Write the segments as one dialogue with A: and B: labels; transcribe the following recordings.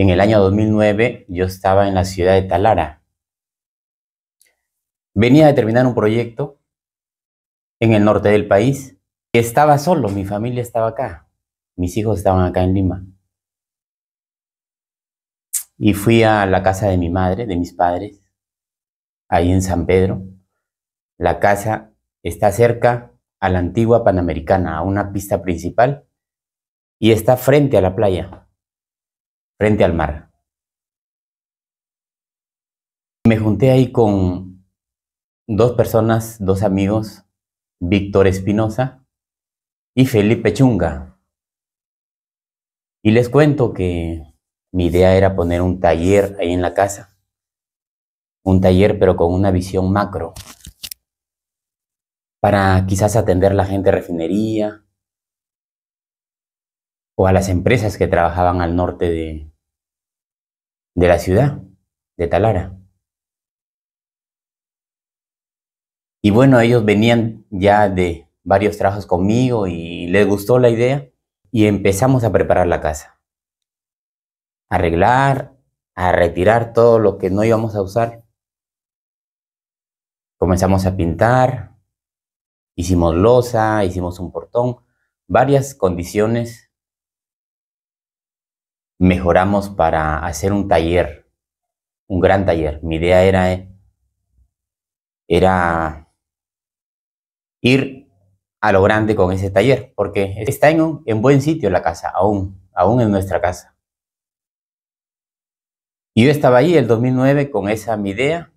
A: En el año 2009 yo estaba en la ciudad de Talara. Venía a terminar un proyecto en el norte del país. Estaba solo, mi familia estaba acá, mis hijos estaban acá en Lima. Y fui a la casa de mi madre, de mis padres, ahí en San Pedro. La casa está cerca a la antigua Panamericana, a una pista principal, y está frente a la playa frente al mar. Me junté ahí con dos personas, dos amigos, Víctor Espinosa y Felipe Chunga. Y les cuento que mi idea era poner un taller ahí en la casa. Un taller pero con una visión macro. Para quizás atender a la gente de refinería o a las empresas que trabajaban al norte de, de la ciudad de Talara. Y bueno, ellos venían ya de varios trabajos conmigo y les gustó la idea y empezamos a preparar la casa. Arreglar, a retirar todo lo que no íbamos a usar. Comenzamos a pintar, hicimos losa, hicimos un portón, varias condiciones mejoramos para hacer un taller, un gran taller. Mi idea era, era ir a lo grande con ese taller, porque está en, buen sitio la casa, aún, aún en nuestra casa. Y yo estaba ahí el 2009 con esa mi idea.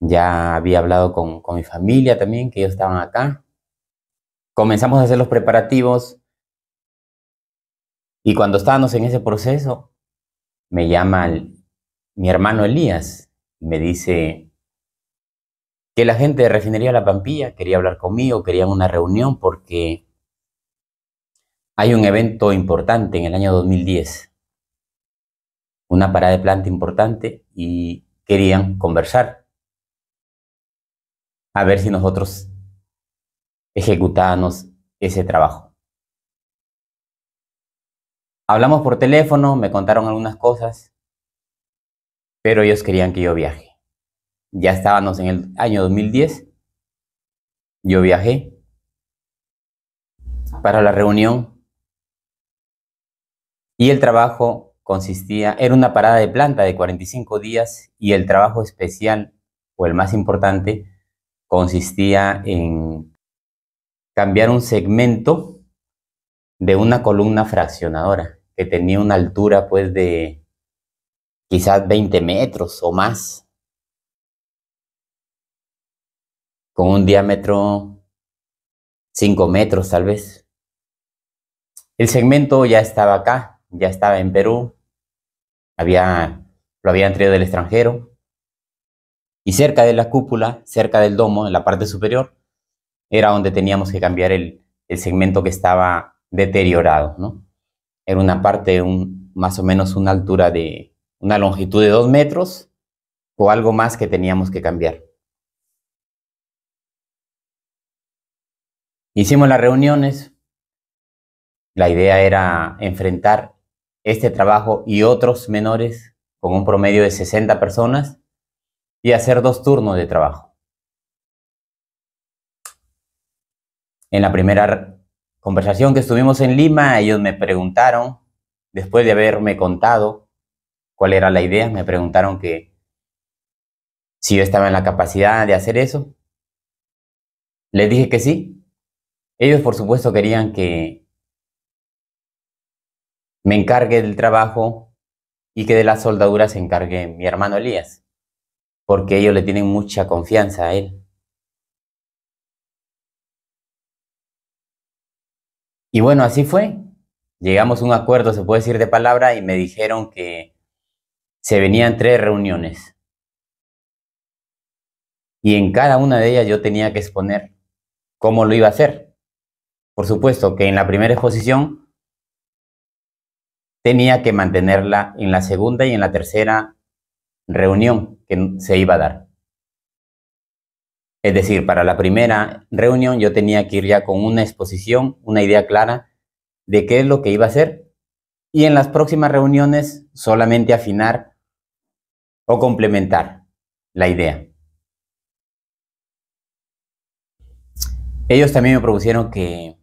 A: Ya había hablado con, con mi familia también, que ellos estaban acá. Comenzamos a hacer los preparativos y cuando estábamos en ese proceso, me llama mi hermano Elías y me dice que la gente de Refinería La Pampilla quería hablar conmigo, querían una reunión porque hay un evento importante en el año 2010, una parada de planta importante y querían conversar a ver si nosotros ejecutábamos ese trabajo. Hablamos por teléfono, me contaron algunas cosas, pero ellos querían que yo viaje. Ya estábamos en el año 2010. Yo viajé para la reunión y el trabajo consistía, era una parada de planta de 45 días y el trabajo especial o el más importante consistía en cambiar un segmento de una columna fraccionadora que tenía una altura pues de quizás 20 metros o más, con un diámetro 5 metros tal vez. El segmento ya estaba acá, ya estaba en Perú, había, lo habían traído del extranjero, y cerca de la cúpula, cerca del domo, en la parte superior, era donde teníamos que cambiar el, el segmento que estaba deteriorado, ¿no? Era una parte, un, más o menos una altura de, una longitud de dos metros o algo más que teníamos que cambiar. Hicimos las reuniones. La idea era enfrentar este trabajo y otros menores con un promedio de 60 personas y hacer dos turnos de trabajo. En la primera conversación que estuvimos en Lima, ellos me preguntaron, después de haberme contado cuál era la idea, me preguntaron que si yo estaba en la capacidad de hacer eso. Les dije que sí. Ellos por supuesto querían que me encargue del trabajo y que de la soldadura se encargue mi hermano Elías, porque ellos le tienen mucha confianza a él. Y bueno, así fue. Llegamos a un acuerdo, se puede decir de palabra, y me dijeron que se venían tres reuniones. Y en cada una de ellas yo tenía que exponer cómo lo iba a hacer. Por supuesto que en la primera exposición tenía que mantenerla en la segunda y en la tercera reunión que se iba a dar. Es decir, para la primera reunión yo tenía que ir ya con una exposición, una idea clara de qué es lo que iba a hacer y en las próximas reuniones solamente afinar o complementar la idea. Ellos también me propusieron que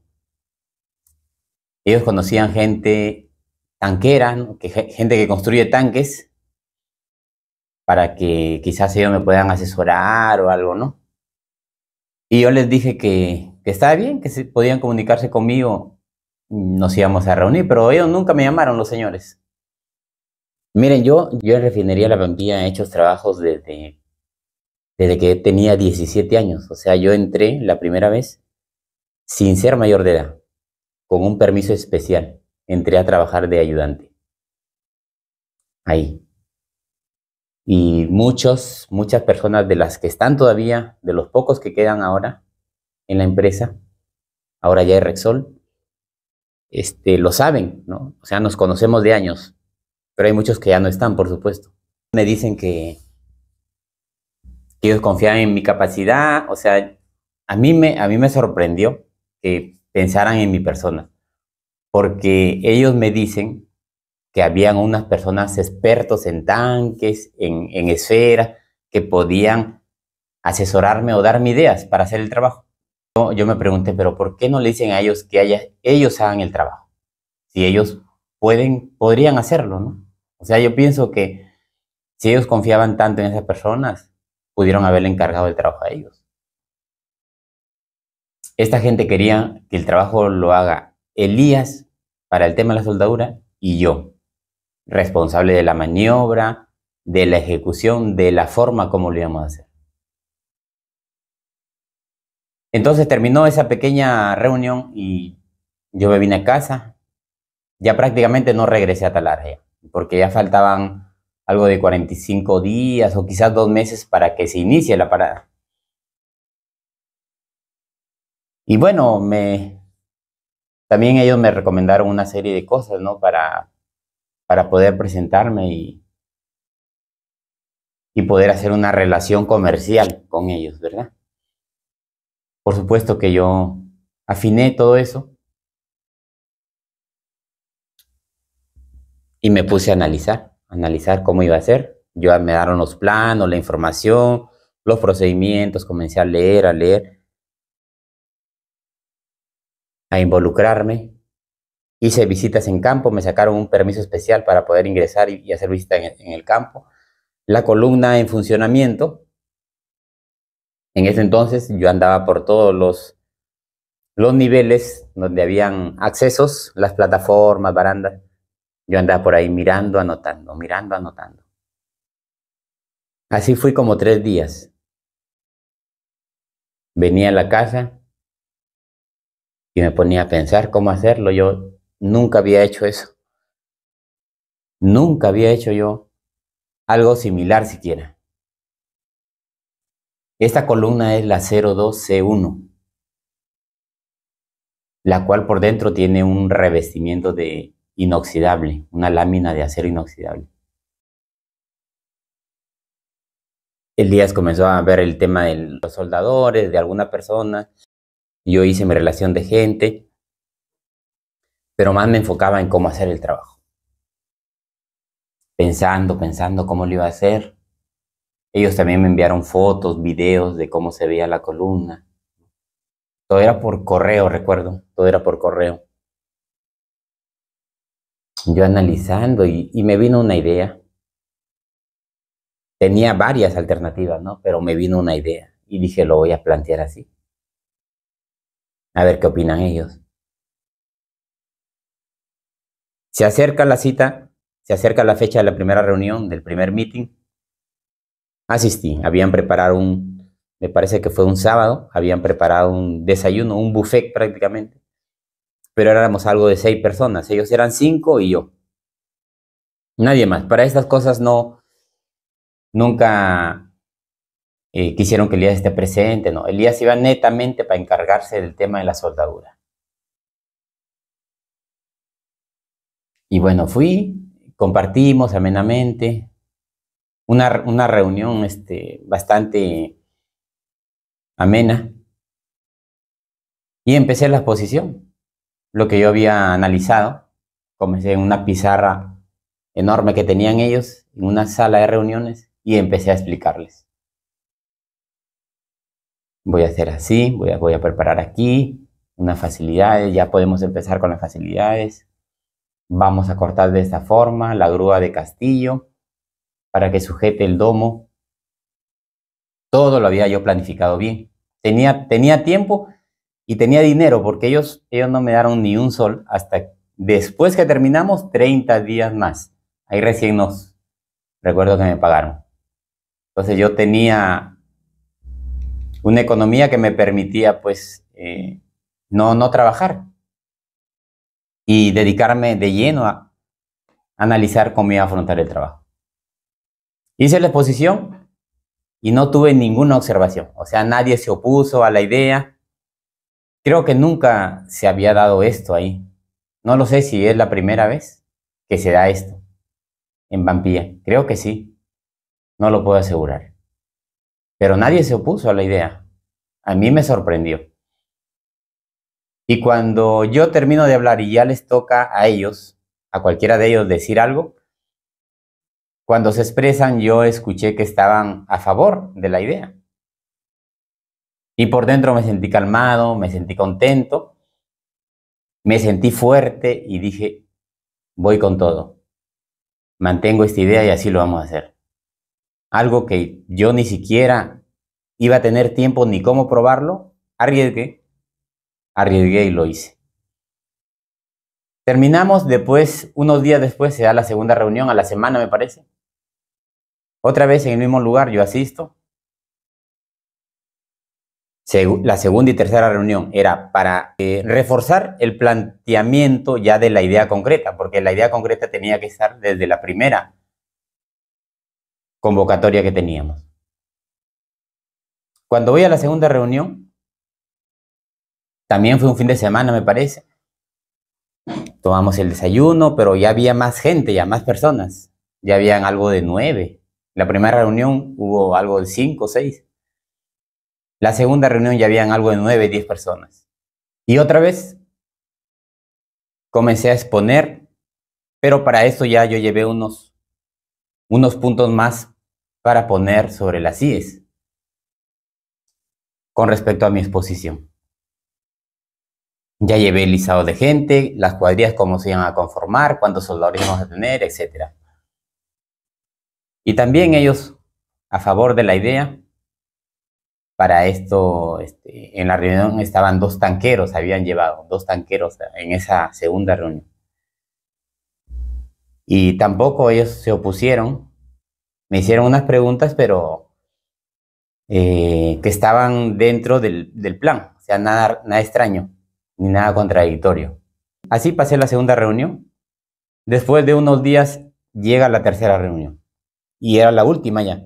A: ellos conocían gente tanquera, gente que construye tanques, para que quizás ellos me puedan asesorar o algo, ¿no? Y yo les dije que, estaba bien, que si podían comunicarse conmigo, mm, nos íbamos a reunir, pero ellos nunca me llamaron, los señores. Miren, yo, yo en Refinería La Pampilla he hecho trabajos desde, desde que tenía 17 años. O sea, yo entré la primera vez sin ser mayor de edad, con un permiso especial. Entré a trabajar de ayudante. Ahí. Y muchos, muchas personas de las que están todavía, de los pocos que quedan ahora en la empresa, ahora ya es Rexol, este, lo saben, ¿no? O sea, nos conocemos de años, pero hay muchos que ya no están, por supuesto. Me dicen que, que ellos confían en mi capacidad, o sea, a mí me, a mí me sorprendió que pensaran en mi persona, porque ellos me dicen que habían unas personas expertos en tanques, en, esferas, que podían asesorarme o darme ideas para hacer el trabajo. Yo, me pregunté, pero ¿por qué no le dicen a ellos que ellos hagan el trabajo? Si ellos pueden, podrían hacerlo, ¿no? O sea, yo pienso que si ellos confiaban tanto en esas personas, pudieron haberle encargado el trabajo a ellos. Esta gente quería que el trabajo lo haga Elías para el tema de la soldadura y yo responsable de la maniobra, de la ejecución, de la forma como lo íbamos a hacer. Entonces terminó esa pequeña reunión y yo me vine a casa. Ya prácticamente no regresé a Talargea. porque ya faltaban algo de 45 días o quizás dos meses para que se inicie la parada. Y bueno, me, también ellos me recomendaron una serie de cosas, ¿no? Para, para poder presentarme y, poder hacer una relación comercial con ellos, ¿verdad? Por supuesto que yo afiné todo eso y me puse a analizar, analizar cómo iba a ser. Yo me daron los planos, la información, los procedimientos, comencé a leer, a leer, a involucrarme Hice visitas en campo, me sacaron un permiso especial para poder ingresar y, hacer visitas en, el campo. La columna en funcionamiento, en ese entonces yo andaba por todos los, los niveles donde habían accesos, las plataformas, barandas. Yo andaba por ahí mirando, anotando, mirando, anotando. Así fui como tres días. Venía a la casa y me ponía a pensar cómo hacerlo. Yo Nunca había hecho eso. Nunca había hecho yo algo similar siquiera. Esta columna es la 02C1, la cual por dentro tiene un revestimiento de inoxidable, una lámina de acero inoxidable. El Elías comenzó a ver el tema de los soldadores, de alguna persona. Yo hice mi relación de gente pero más me enfocaba en cómo hacer el trabajo. Pensando, pensando cómo lo iba a hacer. Ellos también me enviaron fotos, videos de cómo se veía la columna. Todo era por correo, recuerdo, todo era por correo. Yo analizando y, y me vino una idea. Tenía varias alternativas, ¿no? Pero me vino una idea y dije, lo voy a plantear así. A ver qué opinan ellos. Se acerca la cita, se acerca la fecha de la primera reunión, del primer meeting. Asistí, habían preparado un, me parece que fue un sábado, habían preparado un desayuno, un buffet prácticamente, pero éramos algo de seis personas, ellos eran cinco y yo. Nadie más. Para estas cosas no, nunca eh, quisieron que Elías esté presente, no. Elías iba netamente para encargarse del tema de la soldadura. Y bueno, fui, compartimos amenamente, una, reunión este, bastante amena. Y empecé la exposición, lo que yo había analizado. Comencé en una pizarra enorme que tenían ellos, en una sala de reuniones, y empecé a explicarles. Voy a hacer así, voy voy a preparar aquí, unas facilidades, ya podemos empezar con las facilidades. Vamos a cortar de esta forma la grúa de castillo para que sujete el domo. Todo lo había yo planificado bien. Tenía, tenía tiempo y tenía dinero porque ellos, ellos no me daron ni un sol hasta después que terminamos 30 días más. Ahí recién nos recuerdo que me pagaron. Entonces yo tenía una economía que me permitía pues eh, no, no trabajar y dedicarme de lleno a analizar cómo iba a afrontar el trabajo. Hice la exposición y no tuve ninguna observación, o sea, nadie se opuso a la idea. Creo que nunca se había dado esto ahí. No lo sé si es la primera vez que se da esto en Vampilla. Creo que sí. No lo puedo asegurar. Pero nadie se opuso a la idea. A mí me sorprendió. Y cuando yo termino de hablar y ya les toca a ellos, a cualquiera de ellos decir algo, cuando se expresan yo escuché que estaban a favor de la idea. Y por dentro me sentí calmado, me sentí contento, me sentí fuerte y dije, voy con todo. Mantengo esta idea y así lo vamos a hacer. Algo que yo ni siquiera iba a tener tiempo ni cómo probarlo, arriesgué arriesgué y lo hice. Terminamos después, unos días después se da la segunda reunión, a la semana me parece. Otra vez en el mismo lugar yo asisto. La segunda y tercera reunión era para eh, reforzar el planteamiento ya de la idea concreta, porque la idea concreta tenía que estar desde la primera convocatoria que teníamos. Cuando voy a la segunda reunión, también fue un fin de semana, me parece. Tomamos el desayuno, pero ya había más gente, ya más personas. Ya habían algo de nueve. La primera reunión hubo algo de cinco o seis. La segunda reunión ya habían algo de nueve, diez personas. Y otra vez comencé a exponer, pero para eso ya yo llevé unos, unos puntos más para poner sobre las IES con respecto a mi exposición. Ya llevé el listado de gente, las cuadrillas cómo se iban a conformar, cuántos soldados íbamos a tener, etc. Y también ellos a favor de la idea. Para esto, este, en la reunión estaban dos tanqueros, habían llevado dos tanqueros en esa segunda reunión. Y tampoco ellos se opusieron. Me hicieron unas preguntas, pero eh, que estaban dentro del, del plan, o sea, nada, nada extraño ni nada contradictorio. Así pasé la segunda reunión. Después de unos días llega la tercera reunión. Y era la última ya,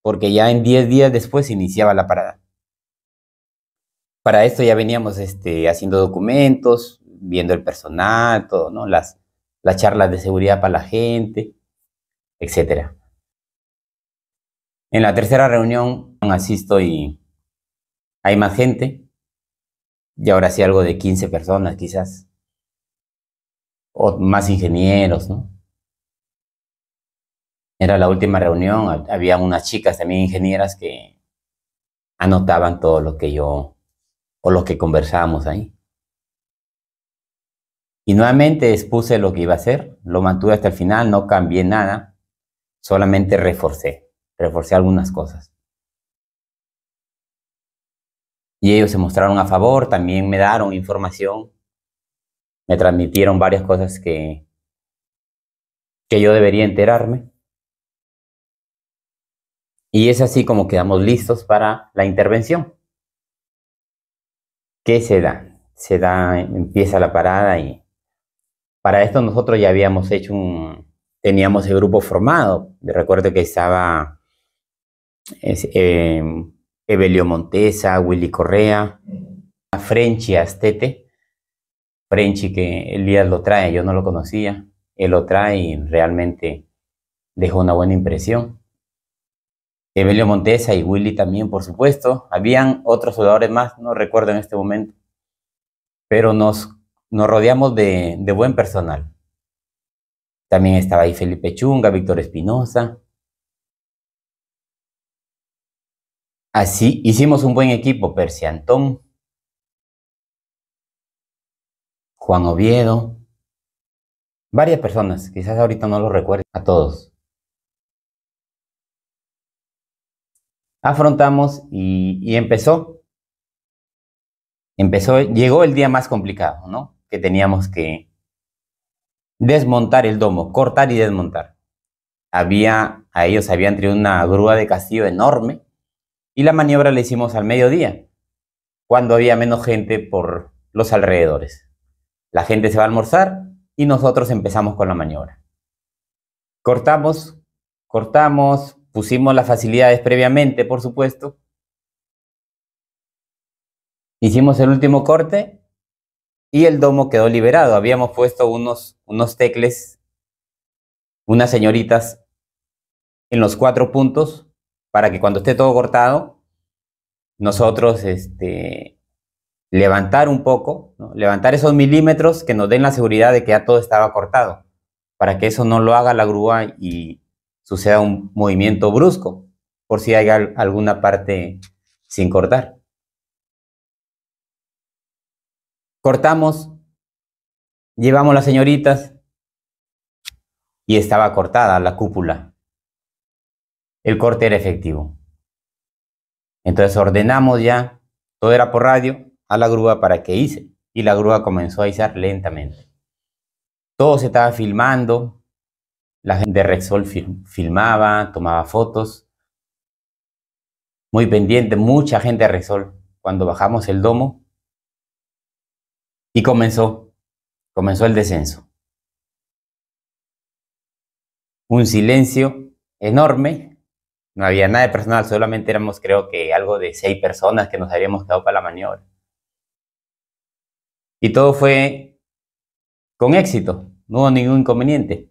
A: porque ya en 10 días después iniciaba la parada. Para esto ya veníamos este, haciendo documentos, viendo el personal, todo, ¿no? Las, las charlas de seguridad para la gente, etc. En la tercera reunión asisto y hay más gente. Y ahora sí algo de 15 personas quizás. O más ingenieros, ¿no? Era la última reunión, había unas chicas también ingenieras que anotaban todo lo que yo o lo que conversábamos ahí. Y nuevamente expuse lo que iba a hacer, lo mantuve hasta el final, no cambié nada, solamente reforcé, reforcé algunas cosas y ellos se mostraron a favor, también me daron información, me transmitieron varias cosas que, que yo debería enterarme. Y es así como quedamos listos para la intervención. ¿Qué se da? Se da, empieza la parada y para esto nosotros ya habíamos hecho un, teníamos el grupo formado. Recuerdo que estaba eh, Evelio Montesa, Willy Correa, a Frenchy Astete. Frenchy que Elías lo trae, yo no lo conocía. Él lo trae y realmente dejó una buena impresión. Evelio Montesa y Willy también, por supuesto. Habían otros jugadores más, no recuerdo en este momento. Pero nos, nos rodeamos de, de buen personal. También estaba ahí Felipe Chunga, Víctor Espinosa, Así hicimos un buen equipo, Antón, Juan Oviedo, varias personas, quizás ahorita no lo recuerden a todos. Afrontamos y, empezó. Empezó, llegó el día más complicado, ¿no? Que teníamos que desmontar el domo, cortar y desmontar. Había, a ellos habían traído una grúa de castillo enorme y la maniobra la hicimos al mediodía, cuando había menos gente por los alrededores. La gente se va a almorzar y nosotros empezamos con la maniobra. Cortamos, cortamos, pusimos las facilidades previamente, por supuesto. Hicimos el último corte y el domo quedó liberado. Habíamos puesto unos, unos tecles, unas señoritas en los cuatro puntos para que cuando esté todo cortado, nosotros este, levantar un poco, levantar esos milímetros que nos den la seguridad de que ya todo estaba cortado, para que eso no lo haga la grúa y suceda un movimiento brusco, por si hay alguna parte sin cortar. Cortamos, llevamos las señoritas y estaba cortada la cúpula el corte era efectivo. Entonces ordenamos ya, todo era por radio, a la grúa para que hice. Y la grúa comenzó a izar lentamente. Todo se estaba filmando, la gente de Rexol filmaba, tomaba fotos. Muy pendiente, mucha gente de Rexol. Cuando bajamos el domo, y comenzó, comenzó el descenso. Un silencio enorme no había nada de personal, solamente éramos creo que algo de seis personas que nos habíamos quedado para la maniobra. Y todo fue con éxito, no hubo ningún inconveniente.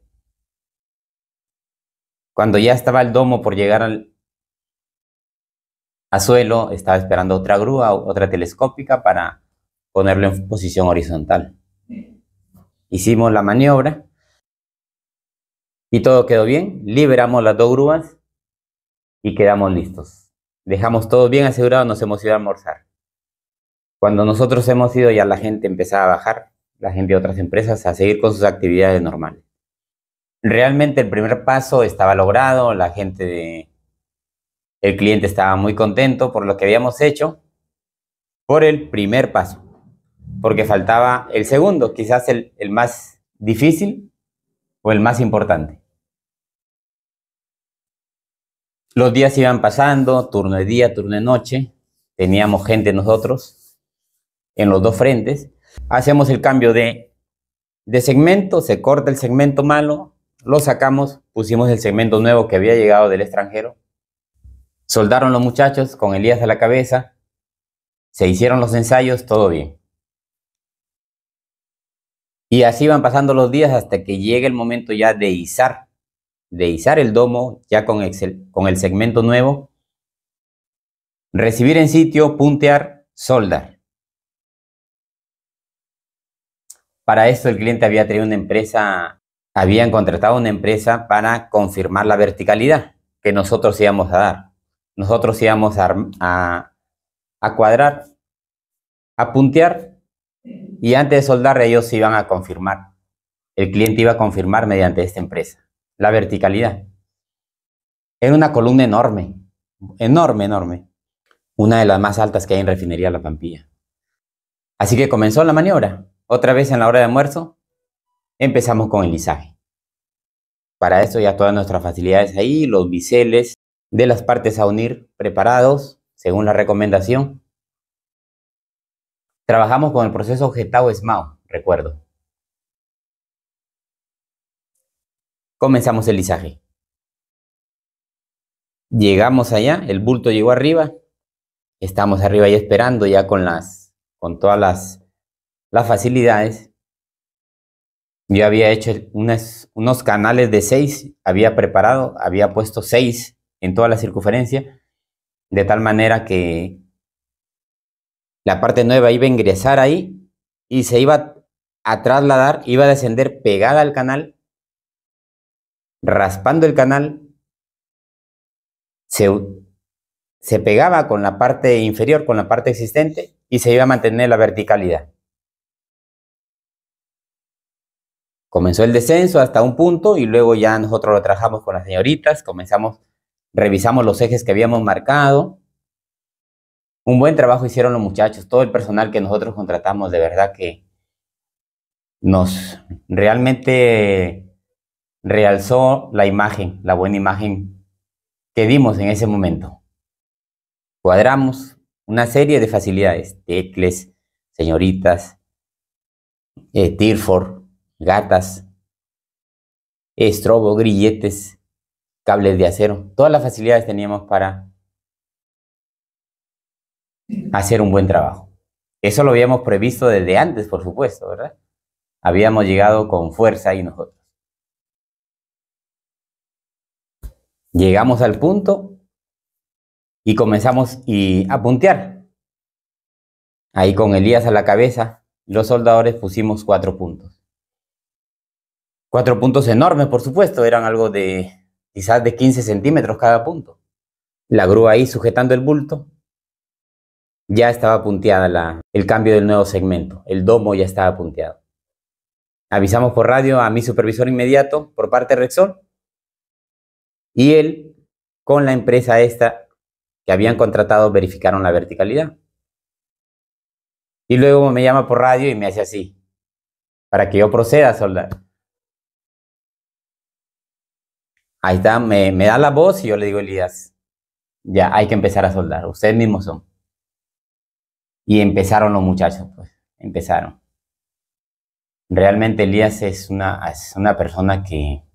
A: Cuando ya estaba el domo por llegar al a suelo, estaba esperando otra grúa, otra telescópica para ponerlo en posición horizontal. Hicimos la maniobra y todo quedó bien. Liberamos las dos grúas y quedamos listos. Dejamos todo bien asegurado, nos hemos ido a almorzar. Cuando nosotros hemos ido ya la gente empezaba a bajar, la gente de otras empresas a seguir con sus actividades normales. Realmente el primer paso estaba logrado, la gente de, el cliente estaba muy contento por lo que habíamos hecho, por el primer paso, porque faltaba el segundo, quizás el, el más difícil o el más importante. Los días iban pasando, turno de día, turno de noche. Teníamos gente nosotros en los dos frentes. Hacemos el cambio de, de segmento, se corta el segmento malo, lo sacamos, pusimos el segmento nuevo que había llegado del extranjero. Soldaron los muchachos con Elías a la cabeza. Se hicieron los ensayos, todo bien. Y así van pasando los días hasta que llega el momento ya de izar de izar el domo ya con, Excel, con el segmento nuevo, recibir en sitio, puntear, soldar. Para esto el cliente había tenido una empresa, habían contratado una empresa para confirmar la verticalidad que nosotros íbamos a dar. Nosotros íbamos a, a cuadrar, a puntear y antes de soldar ellos iban a confirmar. El cliente iba a confirmar mediante esta empresa la verticalidad. Era una columna enorme, enorme, enorme. Una de las más altas que hay en refinería La Pampilla. Así que comenzó la maniobra. Otra vez en la hora de almuerzo, empezamos con el lisaje. Para eso ya todas nuestras facilidades ahí, los biseles de las partes a unir preparados, según la recomendación. Trabajamos con el proceso objetado ESMAO, recuerdo. Comenzamos el lizaje. Llegamos allá, el bulto llegó arriba. Estamos arriba y esperando ya con las con todas las, las facilidades. Yo había hecho unas, unos canales de seis. había preparado, había puesto seis en toda la circunferencia, de tal manera que la parte nueva iba a ingresar ahí y se iba a trasladar, iba a descender pegada al canal raspando el canal, se, pegaba con la parte inferior, con la parte existente, y se iba a mantener la verticalidad. Comenzó el descenso hasta un punto y luego ya nosotros lo trabajamos con las señoritas, comenzamos, revisamos los ejes que habíamos marcado. Un buen trabajo hicieron los muchachos, todo el personal que nosotros contratamos, de verdad que nos realmente realzó la imagen, la buena imagen que dimos en ese momento. Cuadramos una serie de facilidades, tecles, señoritas, eh, gatas, estrobo, grilletes, cables de acero. Todas las facilidades teníamos para hacer un buen trabajo. Eso lo habíamos previsto desde antes, por supuesto, ¿verdad? Habíamos llegado con fuerza y nosotros. Llegamos al punto y comenzamos a puntear. Ahí con Elías a la cabeza, los soldadores pusimos cuatro puntos. Cuatro puntos enormes, por supuesto, eran algo de quizás de 15 centímetros cada punto. La grúa ahí sujetando el bulto, ya estaba punteada la, el cambio del nuevo segmento, el domo ya estaba punteado. Avisamos por radio a mi supervisor inmediato por parte de y él, con la empresa esta que habían contratado, verificaron la verticalidad. Y luego me llama por radio y me hace así, para que yo proceda a soldar. Ahí está, me, da la voz y yo le digo, Elías, ya hay que empezar a soldar, ustedes mismos son. Y empezaron los muchachos, pues, empezaron. Realmente Elías es una, es una persona que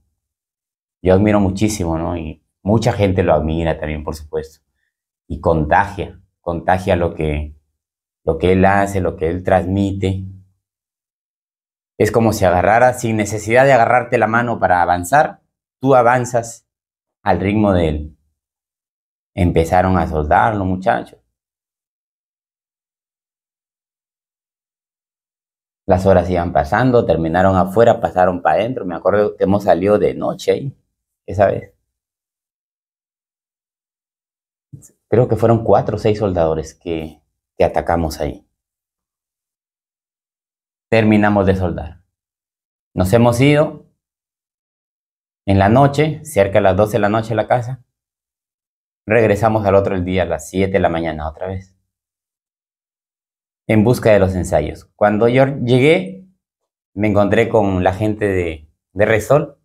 A: yo admiro muchísimo, ¿no? Y mucha gente lo admira también, por supuesto. Y contagia, contagia lo que, lo que él hace, lo que él transmite. Es como si agarrara, sin necesidad de agarrarte la mano para avanzar, tú avanzas al ritmo de él. Empezaron a soldar los muchachos. Las horas iban pasando, terminaron afuera, pasaron para adentro. Me acuerdo que hemos salido de noche ahí esa vez. Creo que fueron cuatro o seis soldadores que, atacamos ahí. Terminamos de soldar. Nos hemos ido en la noche, cerca de las 12 de la noche a la casa. Regresamos al otro día a las 7 de la mañana otra vez. En busca de los ensayos. Cuando yo llegué, me encontré con la gente de, de Resol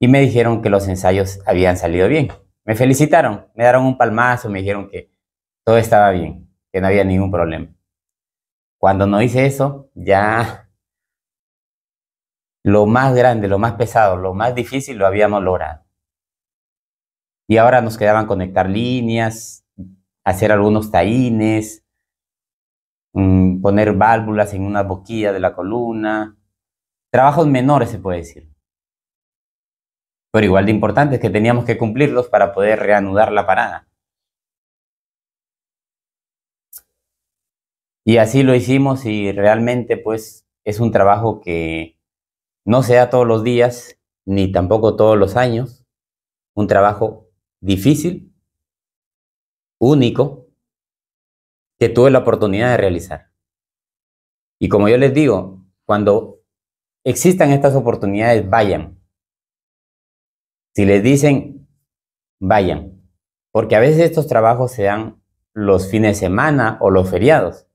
A: y me dijeron que los ensayos habían salido bien. Me felicitaron, me dieron un palmazo, me dijeron que todo estaba bien, que no había ningún problema. Cuando no hice eso, ya lo más grande, lo más pesado, lo más difícil lo habíamos logrado. Y ahora nos quedaban conectar líneas, hacer algunos taínes, mm, poner válvulas en una boquilla de la columna, trabajos menores se puede decir pero igual de importante es que teníamos que cumplirlos para poder reanudar la parada. Y así lo hicimos y realmente pues es un trabajo que no se da todos los días ni tampoco todos los años. Un trabajo difícil, único, que tuve la oportunidad de realizar. Y como yo les digo, cuando existan estas oportunidades, vayan. Si les dicen, vayan, porque a veces estos trabajos se dan los fines de semana o los feriados.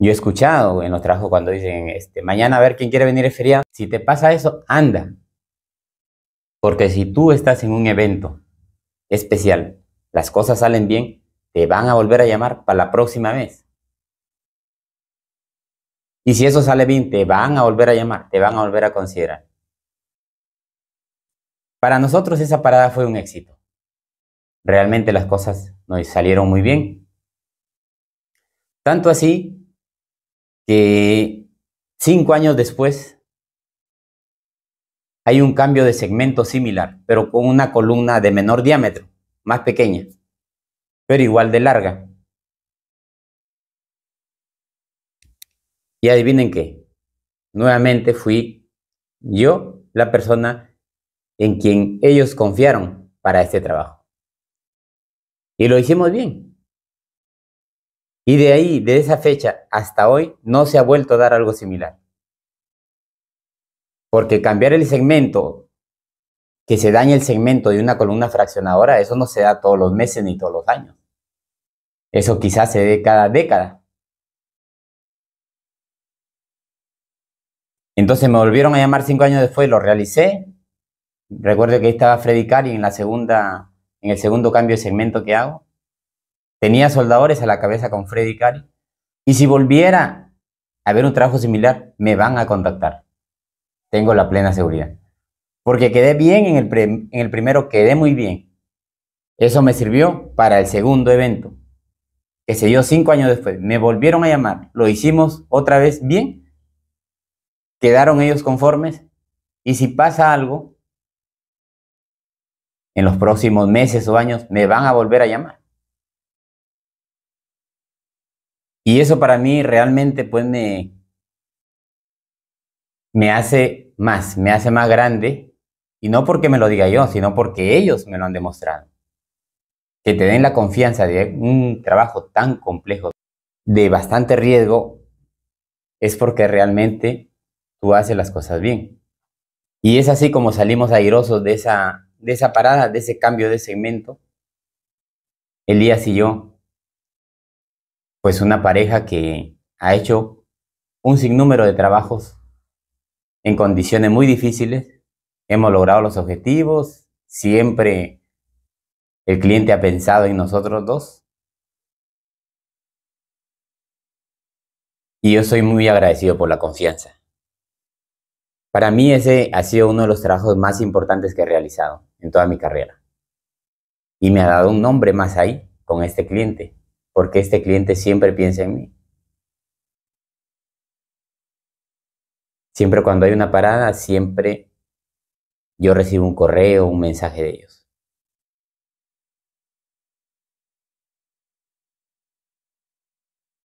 A: Yo he escuchado en los trabajos cuando dicen, este, mañana a ver quién quiere venir el feriado. Si te pasa eso, anda. Porque si tú estás en un evento especial, las cosas salen bien, te van a volver a llamar para la próxima vez. Y si eso sale bien, te van a volver a llamar, te van a volver a considerar. Para nosotros esa parada fue un éxito. Realmente las cosas nos salieron muy bien. Tanto así que cinco años después hay un cambio de segmento similar, pero con una columna de menor diámetro, más pequeña, pero igual de larga. Y adivinen qué, nuevamente fui yo la persona en quien ellos confiaron para este trabajo. Y lo hicimos bien. Y de ahí, de esa fecha hasta hoy, no se ha vuelto a dar algo similar. Porque cambiar el segmento, que se dañe el segmento de una columna fraccionadora, eso no se da todos los meses ni todos los años. Eso quizás se dé cada década. Entonces me volvieron a llamar cinco años después, lo realicé, Recuerdo que ahí estaba Freddy Cari en la segunda, en el segundo cambio de segmento que hago. Tenía soldadores a la cabeza con Freddy Cari. Y si volviera a ver un trabajo similar, me van a contactar. Tengo la plena seguridad. Porque quedé bien en el primero, quedé muy bien. Eso me sirvió para el segundo evento, que se dio cinco años después. Me volvieron a llamar, lo hicimos otra vez bien, quedaron ellos conformes. Y si pasa algo, en los próximos meses o años me van a volver a llamar. Y eso para mí realmente pues me, me hace más, me hace más grande. Y no porque me lo diga yo, sino porque ellos me lo han demostrado. Que te den la confianza de un trabajo tan complejo, de bastante riesgo, es porque realmente tú haces las cosas bien. Y es así como salimos airosos de esa de esa parada, de ese cambio de segmento, Elías y yo, pues una pareja que ha hecho un sinnúmero de trabajos en condiciones muy difíciles, hemos logrado los objetivos, siempre el cliente ha pensado en nosotros dos. Y yo soy muy agradecido por la confianza. Para mí ese ha sido uno de los trabajos más importantes que he realizado en toda mi carrera. Y me ha dado un nombre más ahí con este cliente, porque este cliente siempre piensa en mí. Siempre cuando hay una parada, siempre yo recibo un correo, un mensaje de ellos.